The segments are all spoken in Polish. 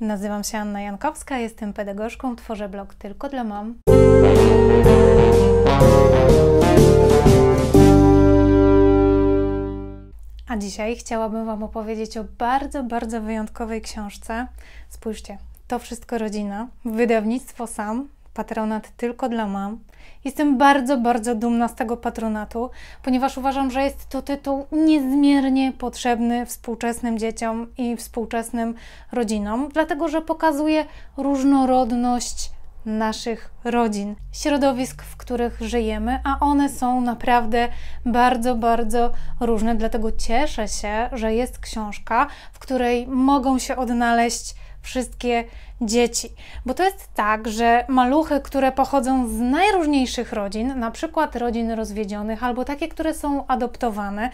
Nazywam się Anna Jankowska, jestem pedagogzką, tworzę blog tylko dla mam. A dzisiaj chciałabym Wam opowiedzieć o bardzo, bardzo wyjątkowej książce. Spójrzcie, to wszystko rodzina, wydawnictwo Sam, patronat tylko dla mam. Jestem bardzo, bardzo dumna z tego patronatu, ponieważ uważam, że jest to tytuł niezmiernie potrzebny współczesnym dzieciom i współczesnym rodzinom, dlatego że pokazuje różnorodność naszych rodzin, środowisk, w których żyjemy, a one są naprawdę bardzo, bardzo różne. Dlatego cieszę się, że jest książka, w której mogą się odnaleźć wszystkie dzieci. Bo to jest tak, że maluchy, które pochodzą z najróżniejszych rodzin, na przykład rodzin rozwiedzionych, albo takie, które są adoptowane,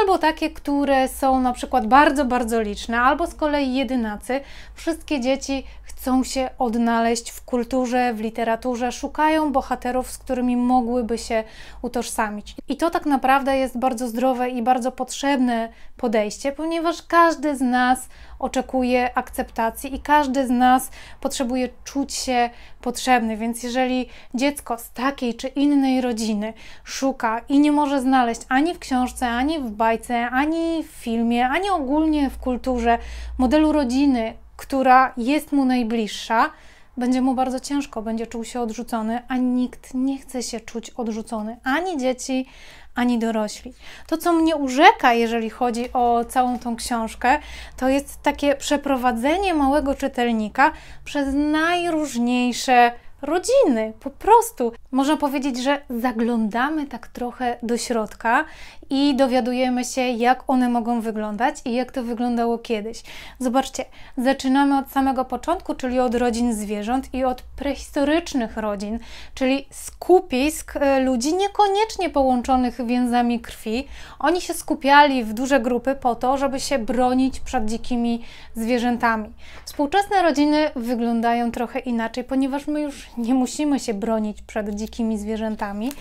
albo takie, które są na przykład bardzo, bardzo liczne, albo z kolei jedynacy, wszystkie dzieci chcą się odnaleźć w kulturze, w literaturze, szukają bohaterów, z którymi mogłyby się utożsamić. I to tak naprawdę jest bardzo zdrowe i bardzo potrzebne podejście, ponieważ każdy z nas oczekuje akceptacji i każdy z nas potrzebuje czuć się potrzebny. Więc jeżeli dziecko z takiej czy innej rodziny szuka i nie może znaleźć ani w książce, ani w bajce, ani w filmie, ani ogólnie w kulturze modelu rodziny, która jest mu najbliższa, będzie mu bardzo ciężko, będzie czuł się odrzucony, a nikt nie chce się czuć odrzucony, ani dzieci, ani dorośli. To, co mnie urzeka, jeżeli chodzi o całą tą książkę, to jest takie przeprowadzenie małego czytelnika przez najróżniejsze rodziny. Po prostu można powiedzieć, że zaglądamy tak trochę do środka i dowiadujemy się, jak one mogą wyglądać i jak to wyglądało kiedyś. Zobaczcie, zaczynamy od samego początku, czyli od rodzin zwierząt i od prehistorycznych rodzin, czyli skupisk e, ludzi niekoniecznie połączonych więzami krwi. Oni się skupiali w duże grupy po to, żeby się bronić przed dzikimi zwierzętami. Współczesne rodziny wyglądają trochę inaczej, ponieważ my już nie musimy się bronić przed dzikimi zwierzętami,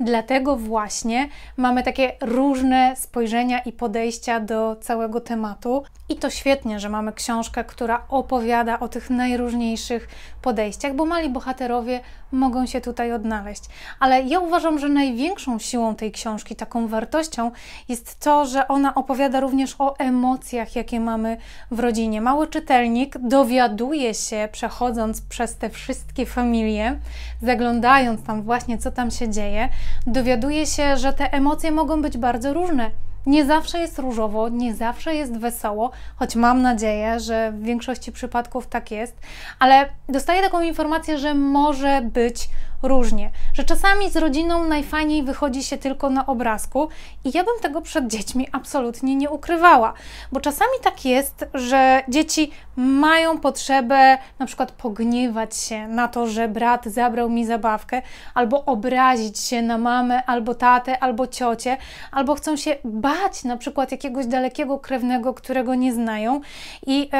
dlatego właśnie mamy takie różne spojrzenia i podejścia do całego tematu. I to świetnie, że mamy książkę, która opowiada o tych najróżniejszych podejściach, bo mali bohaterowie mogą się tutaj odnaleźć. Ale ja uważam, że największą siłą tej książki, taką wartością jest to, że ona opowiada również o emocjach, jakie mamy w rodzinie. Mały czytelnik dowiaduje się, przechodząc przez te wszystkie familie, familię, zaglądając tam właśnie, co tam się dzieje, dowiaduje się, że te emocje mogą być bardzo różne. Nie zawsze jest różowo, nie zawsze jest wesoło, choć mam nadzieję, że w większości przypadków tak jest, ale dostaję taką informację, że może być różnie, że czasami z rodziną najfajniej wychodzi się tylko na obrazku i ja bym tego przed dziećmi absolutnie nie ukrywała, bo czasami tak jest, że dzieci mają potrzebę na przykład pogniewać się na to, że brat zabrał mi zabawkę, albo obrazić się na mamę, albo tatę, albo ciocie, albo chcą się bać na przykład jakiegoś dalekiego krewnego, którego nie znają i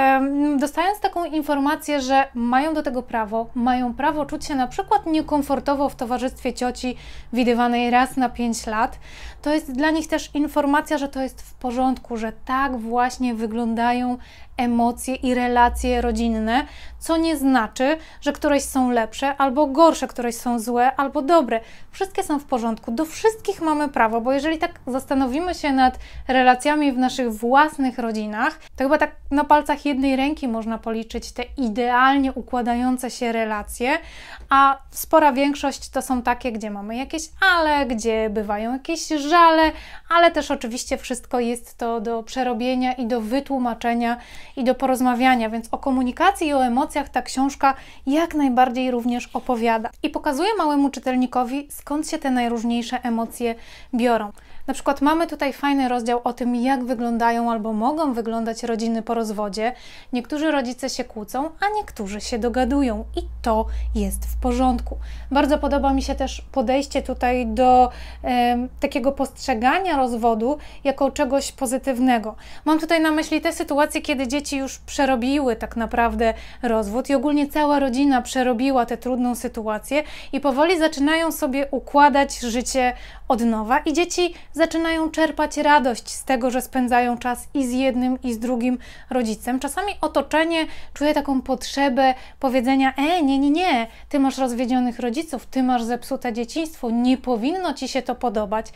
dostając taką informację, że mają do tego prawo, mają prawo czuć się na przykład niekomfortowo w towarzystwie towarzystwie cioci widywanej raz na 5 lat, to jest dla nich też informacja, że to jest w porządku, że tak właśnie wyglądają emocje i relacje rodzinne, co nie znaczy, że któreś są lepsze albo gorsze, któreś są złe albo dobre. Wszystkie są w porządku, do wszystkich mamy prawo, bo jeżeli tak zastanowimy się nad relacjami w naszych własnych rodzinach, to chyba tak na palcach jednej ręki można policzyć te idealnie układające się relacje, a spora większość to są takie, gdzie mamy jakieś ale, gdzie bywają jakieś żale, ale też oczywiście wszystko jest to do przerobienia i do wytłumaczenia i do porozmawiania, więc o komunikacji i o emocjach ta książka jak najbardziej również opowiada. I pokazuje małemu czytelnikowi, skąd się te najróżniejsze emocje biorą. Na przykład mamy tutaj fajny rozdział o tym, jak wyglądają albo mogą wyglądać rodziny po rozwodzie. Niektórzy rodzice się kłócą, a niektórzy się dogadują i to jest w porządku. Bardzo podoba mi się też podejście tutaj do e, takiego postrzegania rozwodu jako czegoś pozytywnego. Mam tutaj na myśli te sytuacje, kiedy dzieci już przerobiły tak naprawdę rozwód i ogólnie cała rodzina przerobiła tę trudną sytuację i powoli zaczynają sobie układać życie od nowa i dzieci zaczynają czerpać radość z tego, że spędzają czas i z jednym, i z drugim rodzicem. Czasami otoczenie czuje taką potrzebę powiedzenia: E, nie, nie, nie, ty masz rozwiedzionych rodziców, ty masz zepsute dzieciństwo, nie powinno ci się to podobać.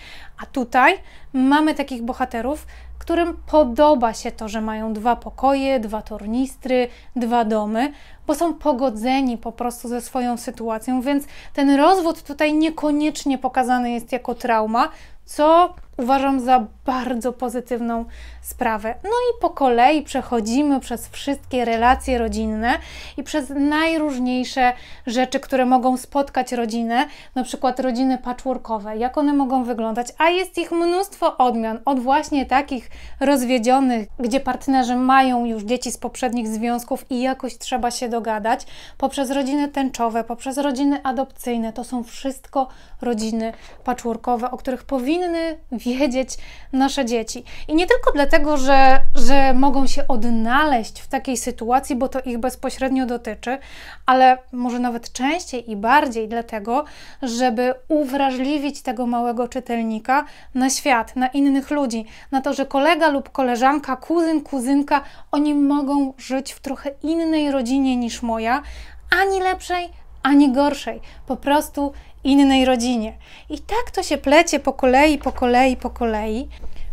A tutaj mamy takich bohaterów, którym podoba się to, że mają dwa pokoje, dwa tornistry, dwa domy, bo są pogodzeni po prostu ze swoją sytuacją, więc ten rozwód tutaj niekoniecznie pokazany jest jako trauma, co uważam za bardzo pozytywną sprawę. No i po kolei przechodzimy przez wszystkie relacje rodzinne i przez najróżniejsze rzeczy, które mogą spotkać rodzinę, na przykład rodziny patchworkowe, jak one mogą wyglądać, a jest ich mnóstwo odmian, od właśnie takich rozwiedzionych, gdzie partnerzy mają już dzieci z poprzednich związków i jakoś trzeba się dogadać, poprzez rodziny tęczowe, poprzez rodziny adopcyjne, to są wszystko rodziny patchworkowe, o których powinny wiedzieć wiedzieć nasze dzieci. I nie tylko dlatego, że, że mogą się odnaleźć w takiej sytuacji, bo to ich bezpośrednio dotyczy, ale może nawet częściej i bardziej dlatego, żeby uwrażliwić tego małego czytelnika na świat, na innych ludzi, na to, że kolega lub koleżanka, kuzyn, kuzynka, oni mogą żyć w trochę innej rodzinie niż moja, ani lepszej, ani gorszej. Po prostu innej rodzinie. I tak to się plecie po kolei, po kolei, po kolei.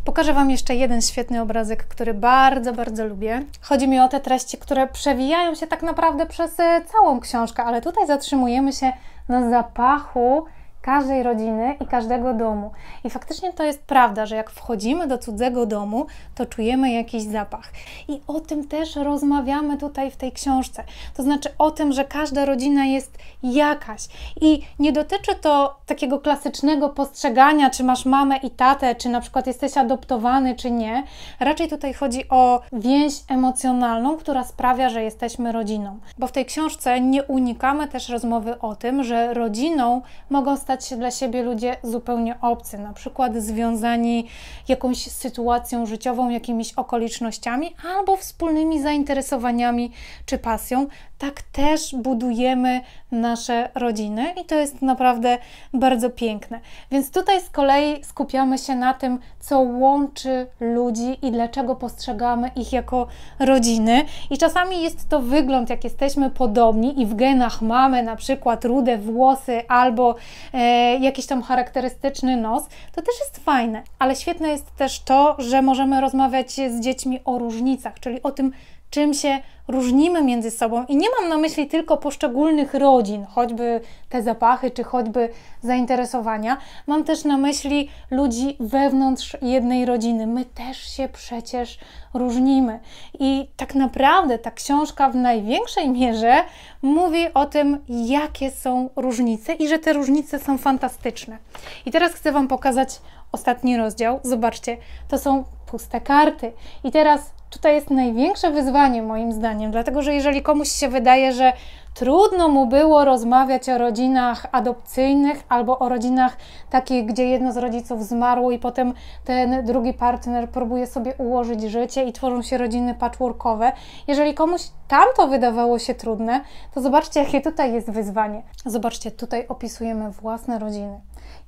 Pokażę Wam jeszcze jeden świetny obrazek, który bardzo, bardzo lubię. Chodzi mi o te treści, które przewijają się tak naprawdę przez e, całą książkę, ale tutaj zatrzymujemy się na zapachu każdej rodziny i każdego domu. I faktycznie to jest prawda, że jak wchodzimy do cudzego domu, to czujemy jakiś zapach. I o tym też rozmawiamy tutaj w tej książce. To znaczy o tym, że każda rodzina jest jakaś. I nie dotyczy to takiego klasycznego postrzegania, czy masz mamę i tatę, czy na przykład jesteś adoptowany, czy nie. Raczej tutaj chodzi o więź emocjonalną, która sprawia, że jesteśmy rodziną. Bo w tej książce nie unikamy też rozmowy o tym, że rodziną mogą stać stać się dla siebie ludzie zupełnie obcy, na przykład związani jakąś sytuacją życiową, jakimiś okolicznościami albo wspólnymi zainteresowaniami czy pasją tak też budujemy nasze rodziny i to jest naprawdę bardzo piękne. Więc tutaj z kolei skupiamy się na tym, co łączy ludzi i dlaczego postrzegamy ich jako rodziny. I czasami jest to wygląd, jak jesteśmy podobni i w genach mamy na przykład rude włosy albo e, jakiś tam charakterystyczny nos, to też jest fajne, ale świetne jest też to, że możemy rozmawiać z dziećmi o różnicach, czyli o tym, czym się różnimy między sobą. I nie mam na myśli tylko poszczególnych rodzin, choćby te zapachy, czy choćby zainteresowania. Mam też na myśli ludzi wewnątrz jednej rodziny. My też się przecież różnimy. I tak naprawdę ta książka w największej mierze mówi o tym, jakie są różnice i że te różnice są fantastyczne. I teraz chcę Wam pokazać ostatni rozdział. Zobaczcie, to są puste karty. I teraz tutaj jest największe wyzwanie moim zdaniem, dlatego że jeżeli komuś się wydaje, że trudno mu było rozmawiać o rodzinach adopcyjnych albo o rodzinach takich, gdzie jedno z rodziców zmarło i potem ten drugi partner próbuje sobie ułożyć życie i tworzą się rodziny patchworkowe. Jeżeli komuś tamto wydawało się trudne, to zobaczcie, jakie tutaj jest wyzwanie. Zobaczcie, tutaj opisujemy własne rodziny.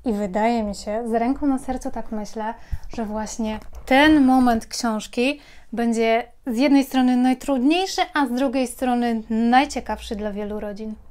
I wydaje mi się, z ręką na sercu tak myślę, że właśnie ten moment książki będzie z jednej strony najtrudniejszy, a z drugiej strony najciekawszy dla wielu rodzin.